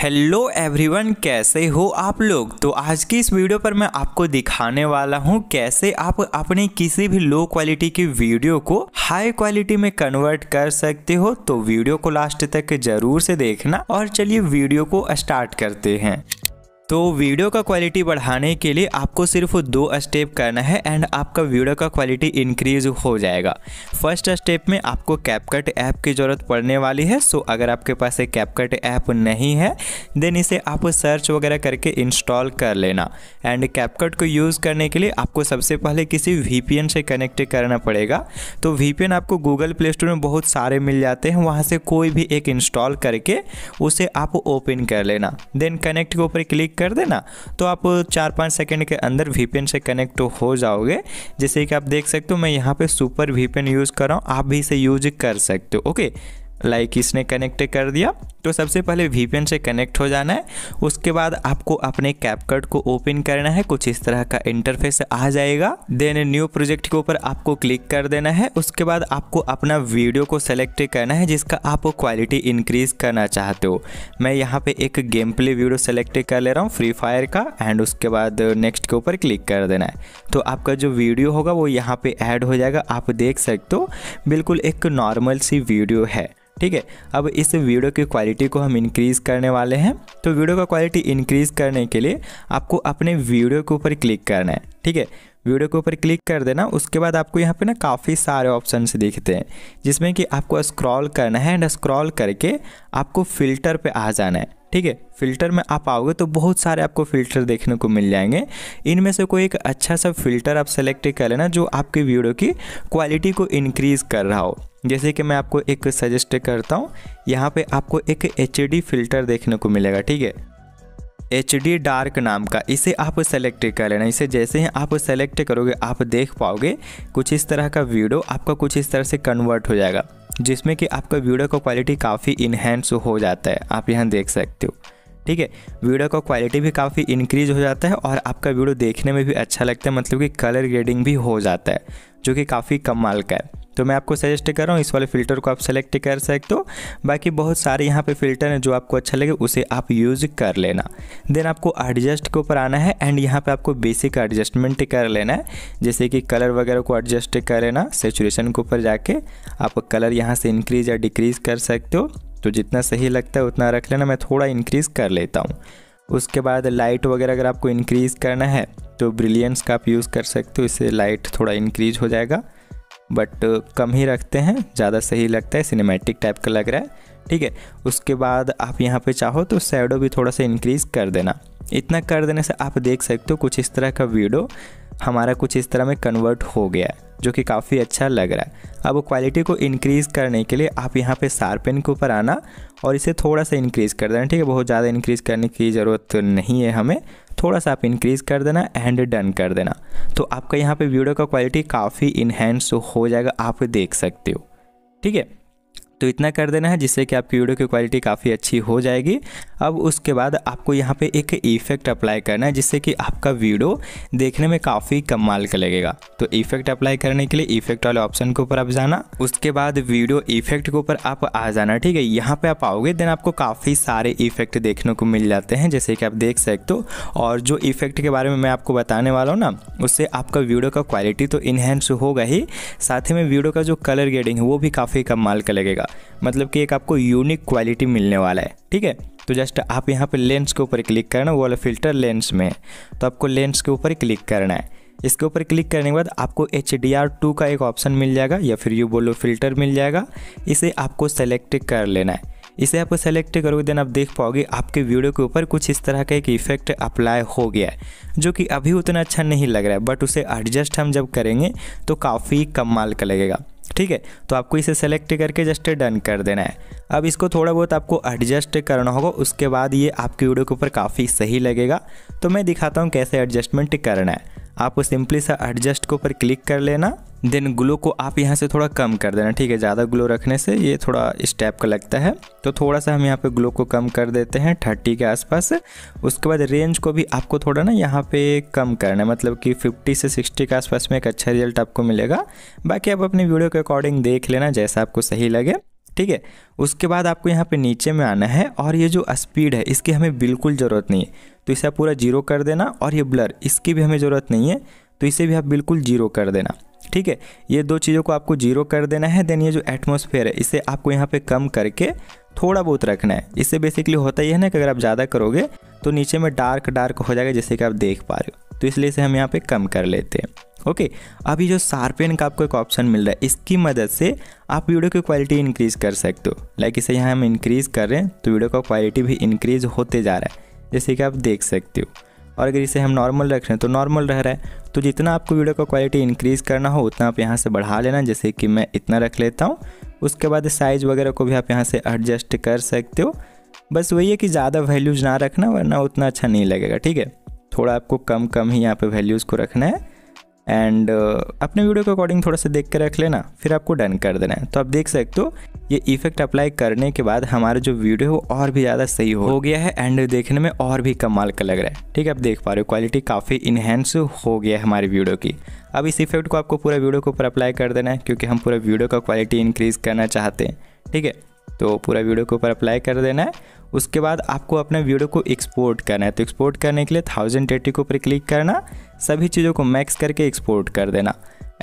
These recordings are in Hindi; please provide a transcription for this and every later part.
हेलो एवरीवन कैसे हो आप लोग तो आज की इस वीडियो पर मैं आपको दिखाने वाला हूँ कैसे आप अपने किसी भी लो क्वालिटी की वीडियो को हाई क्वालिटी में कन्वर्ट कर सकते हो तो वीडियो को लास्ट तक जरूर से देखना और चलिए वीडियो को स्टार्ट करते हैं तो वीडियो का क्वालिटी बढ़ाने के लिए आपको सिर्फ दो स्टेप करना है एंड आपका वीडियो का क्वालिटी इंक्रीज हो जाएगा फर्स्ट स्टेप में आपको कैपकट ऐप की ज़रूरत पड़ने वाली है सो अगर आपके पास एक कैपकट ऐप नहीं है देन इसे आप सर्च वगैरह करके इंस्टॉल कर लेना एंड कैपकट को यूज़ करने के लिए आपको सबसे पहले किसी वी से कनेक्ट करना पड़ेगा तो वी आपको गूगल प्ले स्टोर में बहुत सारे मिल जाते हैं वहाँ से कोई भी एक इंस्टॉल करके उसे आप ओपन कर लेना देन कनेक्ट के ऊपर क्लिक कर देना तो आप चार पाँच सेकेंड के अंदर वी से कनेक्ट हो जाओगे जैसे कि आप देख सकते हो मैं यहाँ पर सुपर वी यूज़ कर रहा हूँ आप भी इसे यूज कर सकते हो ओके लाइक इसने कनेक्ट कर दिया तो सबसे पहले वीपीएन से कनेक्ट हो जाना है उसके बाद आपको अपने कैपकट को ओपन करना है कुछ इस तरह का इंटरफेस आ जाएगा देन न्यू प्रोजेक्ट के ऊपर आपको क्लिक कर देना है उसके बाद आपको अपना वीडियो को सेलेक्ट करना है जिसका आप क्वालिटी इंक्रीज करना चाहते हो मैं यहाँ पे एक गेम प्ले वीडियो सेलेक्ट कर ले रहा हूँ फ्री फायर का एंड उसके बाद नेक्स्ट के ऊपर क्लिक कर देना है तो आपका जो वीडियो होगा वो यहाँ पे ऐड हो जाएगा आप देख सकते हो बिल्कुल एक नॉर्मल सी वीडियो है ठीक है अब इस वीडियो की क्वालिटी को हम इंक्रीज़ करने वाले हैं तो वीडियो का क्वालिटी इंक्रीज़ करने के लिए आपको अपने वीडियो के ऊपर क्लिक करना है ठीक है वीडियो के ऊपर क्लिक कर देना उसके बाद आपको यहाँ पे ना काफ़ी सारे ऑप्शन दिखते हैं जिसमें कि आपको स्क्रॉल करना है एंड स्क्रॉल करके आपको फिल्टर पे आ जाना है ठीक है फिल्टर में आप आओगे तो बहुत सारे आपको फिल्टर देखने को मिल जाएंगे इनमें से कोई एक अच्छा सा फिल्टर आप सेलेक्ट कर लेना जो आपके वीडियो की क्वालिटी को इनक्रीज़ कर रहा हो जैसे कि मैं आपको एक सजेस्ट करता हूँ यहाँ पे आपको एक एच फ़िल्टर देखने को मिलेगा ठीक है एच डी डार्क नाम का इसे आप सेलेक्ट कर लेना इसे जैसे ही आप सेलेक्ट करोगे आप देख पाओगे कुछ इस तरह का वीडियो आपका कुछ इस तरह से कन्वर्ट हो जाएगा जिसमें कि आपका वीडियो का क्वालिटी काफ़ी इन्हेंस हो जाता है आप यहाँ देख सकते हो ठीक है वीडियो का क्वालिटी भी काफ़ी इंक्रीज हो जाता है और आपका वीडियो देखने में भी अच्छा लगता है मतलब कि कलर ग्रेडिंग भी हो जाता है जो कि काफ़ी कमाल का है तो मैं आपको सजेस्ट कर रहा हूँ इस वाले फ़िल्टर को आप सेलेक्ट कर सकते हो बाकी बहुत सारे यहाँ पे फ़िल्टर हैं जो आपको अच्छा लगे उसे आप यूज़ कर लेना देन आपको एडजस्ट के ऊपर आना है एंड यहाँ पे आपको बेसिक एडजस्टमेंट कर लेना है जैसे कि कलर वगैरह को एडजस्ट कर लेना सेचुरेशन के ऊपर जाके आप कलर यहाँ से इंक्रीज़ या डिक्रीज़ कर सकते हो तो जितना सही लगता है उतना रख लेना मैं थोड़ा इंक्रीज़ कर लेता हूँ उसके बाद लाइट वगैरह अगर आपको इंक्रीज़ करना है तो ब्रिलियंस का आप यूज़ कर सकते हो इससे लाइट थोड़ा इंक्रीज हो जाएगा बट कम ही रखते हैं ज़्यादा सही लगता है सिनेमैटिक टाइप का लग रहा है ठीक है उसके बाद आप यहाँ पे चाहो तो शेडो भी थोड़ा सा इंक्रीज़ कर देना इतना कर देने से आप देख सकते हो कुछ इस तरह का वीडियो हमारा कुछ इस तरह में कन्वर्ट हो गया है जो कि काफ़ी अच्छा लग रहा है अब क्वालिटी को इनक्रीज़ करने के लिए आप यहाँ पे पेन के ऊपर आना और इसे थोड़ा सा इंक्रीज़ कर देना ठीक है बहुत ज़्यादा इंक्रीज़ करने की ज़रूरत नहीं है हमें थोड़ा सा आप इंक्रीज़ कर देना एंड डन कर देना तो आपका यहाँ पे वीडियो का क्वालिटी काफ़ी इन्हेंस हो जाएगा आप देख सकते हो ठीक है तो इतना कर देना है जिससे कि आपकी वीडियो की क्वालिटी काफ़ी अच्छी हो जाएगी अब उसके बाद आपको यहाँ पे एक इफ़ेक्ट अप्लाई करना है जिससे कि आपका वीडियो देखने में काफ़ी कमाल का लगेगा तो इफ़ेक्ट अप्लाई करने के लिए इफ़ेक्ट वाले ऑप्शन के ऊपर आप जाना उसके बाद वीडियो इफ़ेक्ट के ऊपर आप आ जाना ठीक है यहाँ पर आप आओगे देन आपको काफ़ी सारे इफ़ेक्ट देखने को मिल जाते हैं जैसे कि आप देख सकते हो और जो इफ़ेक्ट के बारे में मैं आपको बताने वाला हूँ ना उससे आपका वीडियो का क्वालिटी तो इन्हेंस होगा ही साथ ही में वीडियो का जो कलर ग्रेडिंग है वो भी काफ़ी कमाल का लगेगा मतलब कि एक आपको यूनिक क्वालिटी मिलने वाला है ठीक है तो जस्ट आप यहाँ पे लेंस के ऊपर क्लिक करना वो वाला फिल्टर लेंस में तो आपको लेंस के ऊपर क्लिक करना है इसके ऊपर क्लिक करने के बाद आपको एच डी आर टू का एक ऑप्शन मिल जाएगा या फिर यू बोलो फिल्टर मिल जाएगा इसे आपको सेलेक्ट कर लेना है इसे आप सेलेक्ट करोगे देन आप देख पाओगे आपके वीडियो के ऊपर कुछ इस तरह का एक इफेक्ट अप्लाई हो गया है जो कि अभी उतना अच्छा नहीं लग रहा है बट उसे एडजस्ट हम जब करेंगे तो काफ़ी कमाल का लगेगा ठीक है तो आपको इसे सेलेक्ट करके जस्ट डन कर देना है अब इसको थोड़ा बहुत आपको एडजस्ट करना होगा उसके बाद ये आपकी वीडियो के ऊपर काफ़ी सही लगेगा तो मैं दिखाता हूँ कैसे एडजस्टमेंट करना है आपको सिंपली सा एडजस्ट के ऊपर क्लिक कर लेना देन ग्लो को आप यहाँ से थोड़ा कम कर देना ठीक है ज़्यादा ग्लो रखने से ये थोड़ा इस टाइप का लगता है तो थोड़ा सा हम यहाँ पे ग्लो को कम कर देते हैं थर्टी के आसपास उसके बाद रेंज को भी आपको थोड़ा ना यहाँ पे कम करना है मतलब कि फिफ्टी से सिक्सटी के आसपास में एक अच्छा रिजल्ट आपको मिलेगा बाकी आप अपनी वीडियो के अकॉर्डिंग देख लेना जैसा आपको सही लगे ठीक है उसके बाद आपको यहाँ पे नीचे में आना है और ये जो स्पीड है इसकी हमें बिल्कुल ज़रूरत नहीं है तो इसे आप पूरा जीरो कर देना और ये ब्लर इसकी भी हमें ज़रूरत नहीं है तो इसे भी आप बिल्कुल जीरो कर देना ठीक है ये दो चीज़ों को आपको जीरो कर देना है देन ये जो एटमोसफेयर है इसे आपको यहाँ पर कम करके थोड़ा बहुत रखना है इससे बेसिकली होता ही है ना कि अगर आप ज़्यादा करोगे तो नीचे में डार्क डार्क हो जाएगा जैसे कि आप देख पा रहे हो तो इसलिए इसे हम यहाँ पे कम कर लेते हैं ओके अभी ये जो सार्पेन का आपको एक ऑप्शन मिल रहा है इसकी मदद से आप वीडियो की क्वालिटी इंक्रीज़ कर सकते हो लाइक इसे यहाँ हम इंक्रीज़ कर रहे हैं तो वीडियो का क्वालिटी भी इंक्रीज़ होते जा रहा है जैसे कि आप देख सकते हो और अगर इसे हम नॉर्मल रख रहे हैं तो नॉर्मल रह रहा है तो जितना आपको वीडियो का क्वालिटी इंक्रीज़ करना हो उतना आप यहाँ से बढ़ा लेना जैसे कि मैं इतना रख लेता हूँ उसके बाद साइज़ वगैरह को भी आप यहाँ से एडजस्ट कर सकते हो बस वही है कि ज़्यादा वैल्यूज़ ना रखना वरना उतना अच्छा नहीं लगेगा ठीक है थोड़ा आपको कम कम ही यहाँ पे वैल्यूज़ को रखना है एंड uh, अपने वीडियो के अकॉर्डिंग थोड़ा सा देख कर रख लेना फिर आपको डन कर देना है तो आप देख सकते हो ये इफेक्ट अप्लाई करने के बाद हमारा जो वीडियो है वो और भी ज़्यादा सही हो गया है एंड देखने में और भी कमाल का लग रहा है ठीक है आप देख पा रहे हो क्वालिटी काफ़ी इन्हेंस हो गया है हमारी वीडियो की अब इस इफेक्ट को आपको पूरा वीडियो के ऊपर अप्लाई कर देना है क्योंकि हम पूरा वीडियो का क्वालिटी इंक्रीज़ करना चाहते हैं ठीक है तो पूरा वीडियो के ऊपर अप्लाई कर देना है उसके बाद आपको अपने वीडियो को एक्सपोर्ट करना है तो एक्सपोर्ट करने के लिए थाउजेंड एट्टी के ऊपर क्लिक करना सभी चीज़ों को मैक्स करके एक्सपोर्ट कर देना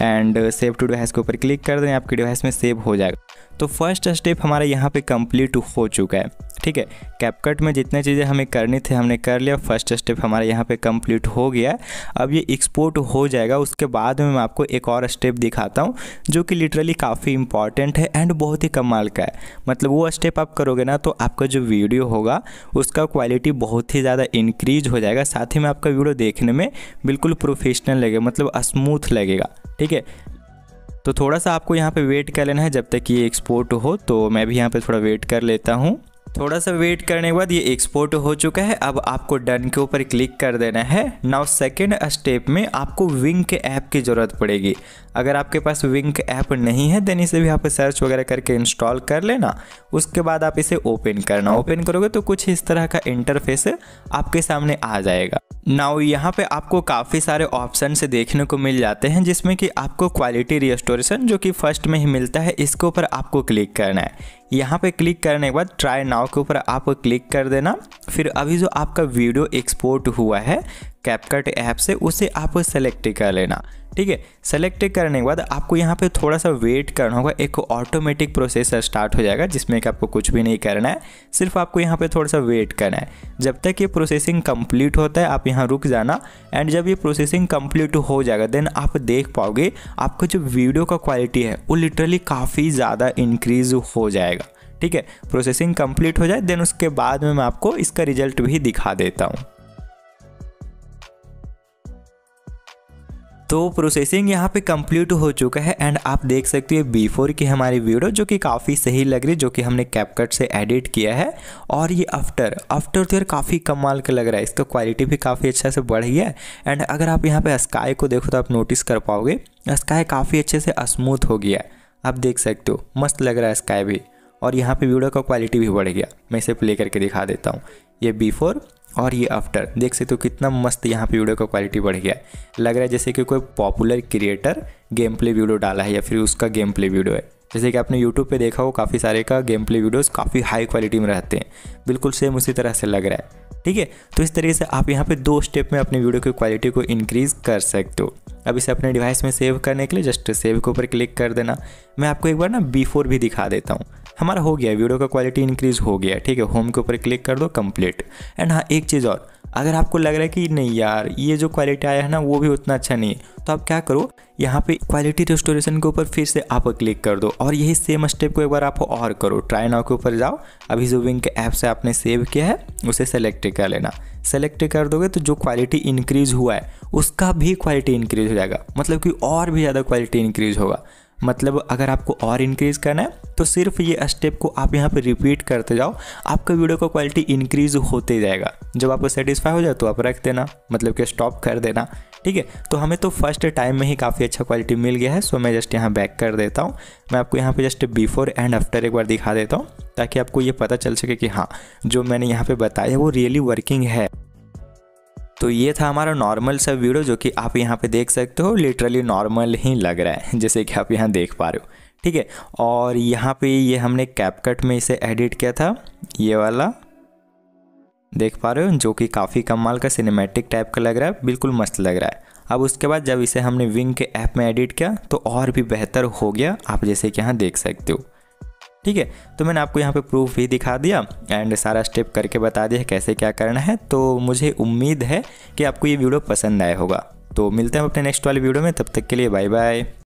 एंड सेव टू डिवाइस के ऊपर क्लिक कर देना आपकी डिवाइस में सेव हो जाएगा तो फर्स्ट स्टेप हमारा यहाँ पे कंप्लीट हो चुका है ठीक है कैपकट में जितने चीज़ें हमें करनी थी हमने कर लिया फर्स्ट स्टेप हमारे यहाँ पे कंप्लीट हो गया अब ये एक्सपोर्ट हो जाएगा उसके बाद में मैं आपको एक और स्टेप दिखाता हूँ जो कि लिटरली काफ़ी इंपॉर्टेंट है एंड बहुत ही कमाल का है मतलब वो स्टेप आप करोगे ना तो आपका जो वीडियो होगा उसका क्वालिटी बहुत ही ज़्यादा इंक्रीज हो जाएगा साथ ही में आपका वीडियो देखने में बिल्कुल प्रोफेशनल लगेगा मतलब स्मूथ लगेगा ठीक है तो थोड़ा सा आपको यहाँ पे वेट कर लेना है जब तक ये एक्सपोर्ट हो तो मैं भी यहाँ पे थोड़ा वेट कर लेता हूँ थोड़ा सा वेट करने के बाद ये एक्सपोर्ट हो चुका है अब आपको डन के ऊपर क्लिक कर देना है नाउ सेकेंड स्टेप में आपको विंग के ऐप की ज़रूरत पड़ेगी अगर आपके पास विंक ऐप नहीं है देन इसे भी आप सर्च वगैरह करके इंस्टॉल कर लेना उसके बाद आप इसे ओपन करना ओपन करोगे तो कुछ इस तरह का इंटरफेस आपके सामने आ जाएगा नाउ यहाँ पे आपको काफ़ी सारे ऑप्शन से देखने को मिल जाते हैं जिसमें कि आपको क्वालिटी रिस्टोरेशन जो कि फर्स्ट में ही मिलता है इसके ऊपर आपको क्लिक करना है यहाँ पे क्लिक करने के बाद ट्राई नाव के ऊपर आप क्लिक कर देना फिर अभी जो आपका वीडियो एक्सपोर्ट हुआ है कैपकट ऐप से उसे आप सेलेक्ट कर लेना ठीक है सेलेक्ट करने के बाद आपको यहाँ पे थोड़ा सा वेट करना होगा एक ऑटोमेटिक प्रोसेस स्टार्ट हो जाएगा जिसमें कि आपको कुछ भी नहीं करना है सिर्फ आपको यहाँ पे थोड़ा सा वेट करना है जब तक ये प्रोसेसिंग कंप्लीट होता है आप यहाँ रुक जाना एंड जब ये प्रोसेसिंग कंप्लीट हो जाएगा देन आप देख पाओगे आपका जो वीडियो का क्वालिटी है वो लिटरली काफ़ी ज़्यादा इंक्रीज हो जाएगा ठीक है प्रोसेसिंग कंप्लीट हो जाए देन उसके बाद में मैं आपको इसका रिजल्ट भी दिखा देता हूँ तो प्रोसेसिंग यहाँ पे कंप्लीट हो चुका है एंड आप देख सकते हो फ़ोर की हमारी वीडियो जो कि काफ़ी सही लग रही है जो कि हमने कैपकट से एडिट किया है और ये आफ्टर आफ्टर तो यार काफ़ी कमाल का लग रहा है इसका क्वालिटी भी काफ़ी अच्छा से बढ़ गया है एंड अगर आप यहाँ पे स्काई को देखो तो आप नोटिस कर पाओगे स्काई काफ़ी अच्छे से स्मूथ हो गया है आप देख सकते हो मस्त लग रहा है स्काई भी और यहाँ पर वीडियो का क्वालिटी भी बढ़ गया मैं इसे प्ले करके दिखा देता हूँ ये बिफोर और ये आफ्टर देख सकते हो तो कितना मस्त यहाँ पे वीडियो का क्वालिटी बढ़ गया लग रहा है जैसे कि कोई popular creator game play video डाला है या फिर उसका गेम प्ले वीडियो है जैसे कि आपने यूट्यूब पे देखा हो काफ़ी सारे का गेम प्ले वीडियोज़ काफ़ी हाई क्वालिटी में रहते हैं बिल्कुल सेम उसी तरह से लग रहा है ठीक है तो इस तरीके से आप यहाँ पे दो स्टेप में अपने वीडियो की क्वालिटी को इंक्रीज़ कर सकते हो अब इसे अपने डिवाइस में सेव करने के लिए जस्ट सेव के ऊपर क्लिक कर देना मैं आपको एक बार ना बिफोर भी दिखा देता हूँ हमारा हो गया वीडियो का क्वालिटी इंक्रीज़ हो गया ठीक है होम के ऊपर क्लिक कर दो कंप्लीट एंड हाँ एक चीज़ और अगर आपको लग रहा है कि नहीं यार ये जो क्वालिटी आया है ना वो भी उतना अच्छा नहीं है तो आप क्या करो यहाँ पे क्वालिटी रेस्टोरेशन के ऊपर फिर से आप क्लिक कर दो और यही सेम स्टेप को एक बार आप और करो ट्राई नाउ के ऊपर जाओ अभी जो विंग के ऐप से आपने सेव किया है उसे सेलेक्ट कर लेना सेलेक्ट कर दोगे तो जो क्वालिटी इंक्रीज हुआ है उसका भी क्वालिटी इंक्रीज हो जाएगा मतलब कि और भी ज़्यादा क्वालिटी इंक्रीज होगा मतलब अगर आपको और इंक्रीज़ करना है तो सिर्फ ये स्टेप को आप यहाँ पर रिपीट करते जाओ आपका वीडियो का क्वालिटी इंक्रीज़ होते जाएगा जब आपको सेटिस्फाई हो जाए तो आप रख देना मतलब कि स्टॉप कर देना ठीक है तो हमें तो फर्स्ट टाइम में ही काफ़ी अच्छा क्वालिटी मिल गया है सो मैं जस्ट यहाँ बैक कर देता हूँ मैं आपको यहाँ पर जस्ट बिफोर एंड आफ्टर एक बार दिखा देता हूँ ताकि आपको ये पता चल सके कि हाँ जो मैंने यहाँ पर बताया वो रियली वर्किंग है तो ये था हमारा नॉर्मल सा वीडियो जो कि आप यहाँ पे देख सकते हो लिटरली नॉर्मल ही लग रहा है जैसे कि आप यहाँ देख पा रहे हो ठीक है और यहाँ पे ये हमने कैपकट में इसे एडिट किया था ये वाला देख पा रहे हो जो कि काफ़ी कमाल का सिनेमैटिक टाइप का लग रहा है बिल्कुल मस्त लग रहा है अब उसके बाद जब इसे हमने विंग के ऐप में एडिट किया तो और भी बेहतर हो गया आप जैसे कि यहाँ देख सकते हो ठीक है तो मैंने आपको यहाँ पे प्रूफ भी दिखा दिया एंड सारा स्टेप करके बता दिया कैसे क्या करना है तो मुझे उम्मीद है कि आपको ये वीडियो पसंद आया होगा तो मिलते हैं अपने नेक्स्ट वाले वीडियो में तब तक के लिए बाय बाय